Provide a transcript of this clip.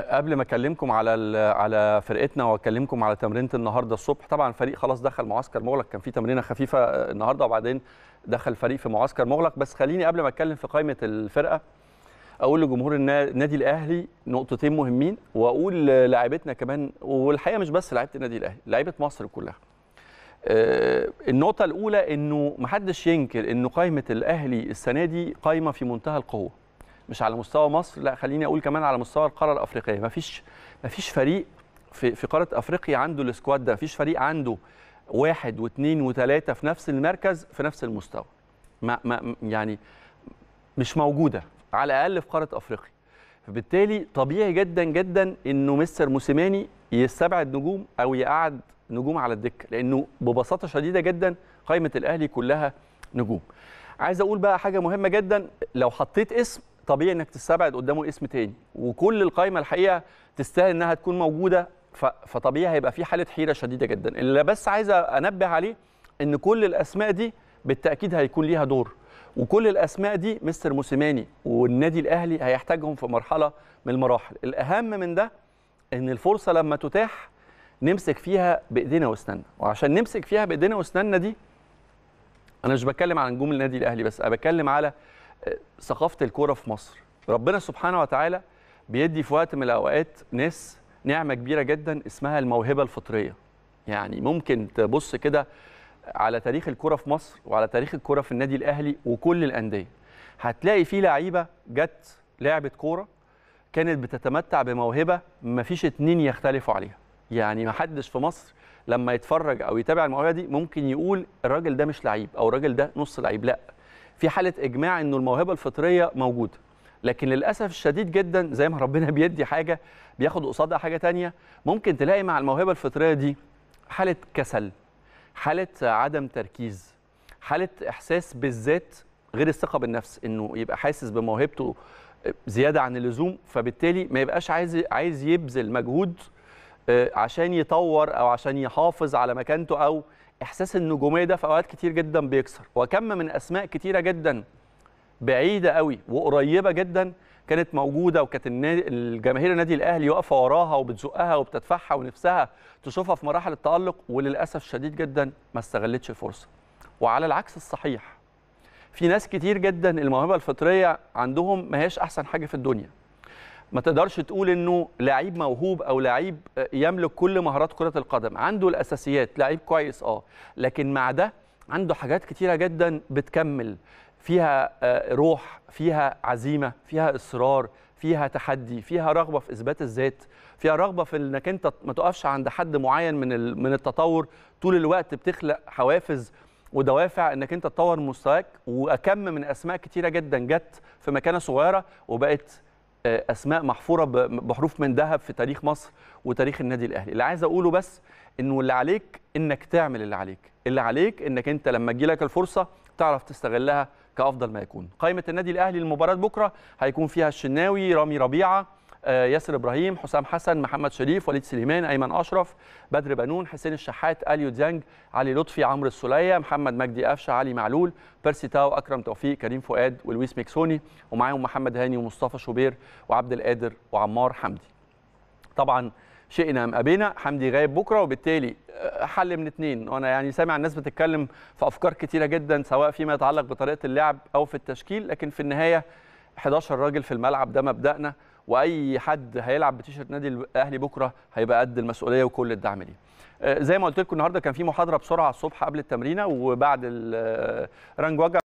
قبل ما اكلمكم على على فرقتنا واكلمكم على تمرينه النهارده الصبح طبعا الفريق خلاص دخل معسكر مغلق كان في تمرينه خفيفه آه، النهارده وبعدين دخل الفريق في معسكر مغلق بس خليني قبل ما اتكلم في قائمه الفرقه اقول لجمهور النادي الاهلي نقطتين مهمين واقول لاعيبتنا كمان والحقيقه مش بس لعيبه النادي الاهلي لعيبه مصر كلها آه، النقطه الاولى انه محدش ينكر انه قائمه الاهلي السنه دي قائمه في منتهى القوه مش على مستوى مصر لا خليني اقول كمان على مستوى القاره الافريقيه مفيش مفيش فريق في في قاره افريقيا عنده السكواد ده مفيش فريق عنده واحد واثنين وثلاثه في نفس المركز في نفس المستوى ما ما يعني مش موجوده على الاقل في قاره افريقيا فبالتالي طبيعي جدا جدا انه مستر موسيماني يستبعد نجوم او يقعد نجوم على الدكه لانه ببساطه شديده جدا قائمه الاهلي كلها نجوم عايز اقول بقى حاجه مهمه جدا لو حطيت اسم طبيعي انك تستبعد قدامه اسم تاني وكل القائمه الحقيقه تستاهل انها تكون موجوده فطبيعي هيبقى في حاله حيره شديده جدا اللي بس عايز انبه عليه ان كل الاسماء دي بالتاكيد هيكون ليها دور وكل الاسماء دي مستر موسيماني والنادي الاهلي هيحتاجهم في مرحله من المراحل الاهم من ده ان الفرصه لما تتاح نمسك فيها بايدينا واسناننا وعشان نمسك فيها بايدينا واسناننا دي انا مش بتكلم على نجوم النادي الاهلي بس انا بتكلم على ثقافه الكوره في مصر ربنا سبحانه وتعالى بيدي في وقت من الاوقات ناس نعمه كبيره جدا اسمها الموهبه الفطريه يعني ممكن تبص كده على تاريخ الكوره في مصر وعلى تاريخ الكوره في النادي الاهلي وكل الانديه هتلاقي فيه لعيبه جت لعبه كوره كانت بتتمتع بموهبه ما فيش اتنين يختلفوا عليها يعني ما حدش في مصر لما يتفرج او يتابع الموهبه دي ممكن يقول الراجل ده مش لعيب او الراجل ده نص لعيب لا في حاله اجماع انه الموهبه الفطريه موجوده لكن للاسف الشديد جدا زي ما ربنا بيدي حاجه بياخد قصادها حاجه تانية ممكن تلاقي مع الموهبه الفطريه دي حاله كسل حاله عدم تركيز حاله احساس بالذات غير الثقه بالنفس انه يبقى حاسس بموهبته زياده عن اللزوم فبالتالي ما يبقاش عايز عايز يبذل مجهود آه، عشان يطور او عشان يحافظ على مكانته او احساس النجوميه ده في اوقات كتير جدا بيكسر وكم من اسماء كتيره جدا بعيده قوي وقريبه جدا كانت موجوده وكانت النادي الجماهير النادي الاهلي واقفه وراها وبتزقها وبتدفعها ونفسها تشوفها في مراحل التالق وللاسف شديد جدا ما استغلتش الفرصه وعلى العكس الصحيح في ناس كتير جدا الموهبه الفطريه عندهم ما هيش احسن حاجه في الدنيا ما تقدرش تقول انه لعيب موهوب او لعيب يملك كل مهارات كره القدم عنده الاساسيات لعيب كويس اه لكن مع ده عنده حاجات كتيره جدا بتكمل فيها آه، روح فيها عزيمه فيها اصرار فيها تحدي فيها رغبه في اثبات الذات فيها رغبه في انك انت ما تقفش عند حد معين من من التطور طول الوقت بتخلق حوافز ودوافع انك انت تطور مستواك واكم من اسماء كتيره جدا جت في مكانه صغيره وبقت اسماء محفوره بحروف من ذهب في تاريخ مصر وتاريخ النادي الاهلي اللي عايز اقوله بس انه اللي عليك انك تعمل اللي عليك اللي عليك انك انت لما تجي لك الفرصه تعرف تستغلها كافضل ما يكون قائمه النادي الاهلي لمباراه بكره هيكون فيها الشناوي رامي ربيعه آه، ياسر ابراهيم حسام حسن محمد شريف وليد سليمان ايمن اشرف بدر بنون حسين الشحات اليو ديانج علي لطفي عمرو السليه محمد مجدي قفشه علي معلول بيرسي تاو اكرم توفيق كريم فؤاد ولويس ميكسوني ومعاهم محمد هاني ومصطفى شوبير وعبد القادر وعمار حمدي طبعا شئنا ام ابينا حمدي غايب بكره وبالتالي آه، حل من اتنين وانا يعني سامع الناس بتتكلم في افكار كتيره جدا سواء فيما يتعلق بطريقه اللعب او في التشكيل لكن في النهايه 11 راجل في الملعب ده مبدأنا واي حد هيلعب بتيشرت نادي الاهلي بكره هيبقى قد المسؤوليه وكل الدعم ليه آه، زي ما قلت لكم النهارده كان في محاضره بسرعه الصبح قبل التمرينه وبعد الرنج آه، وجع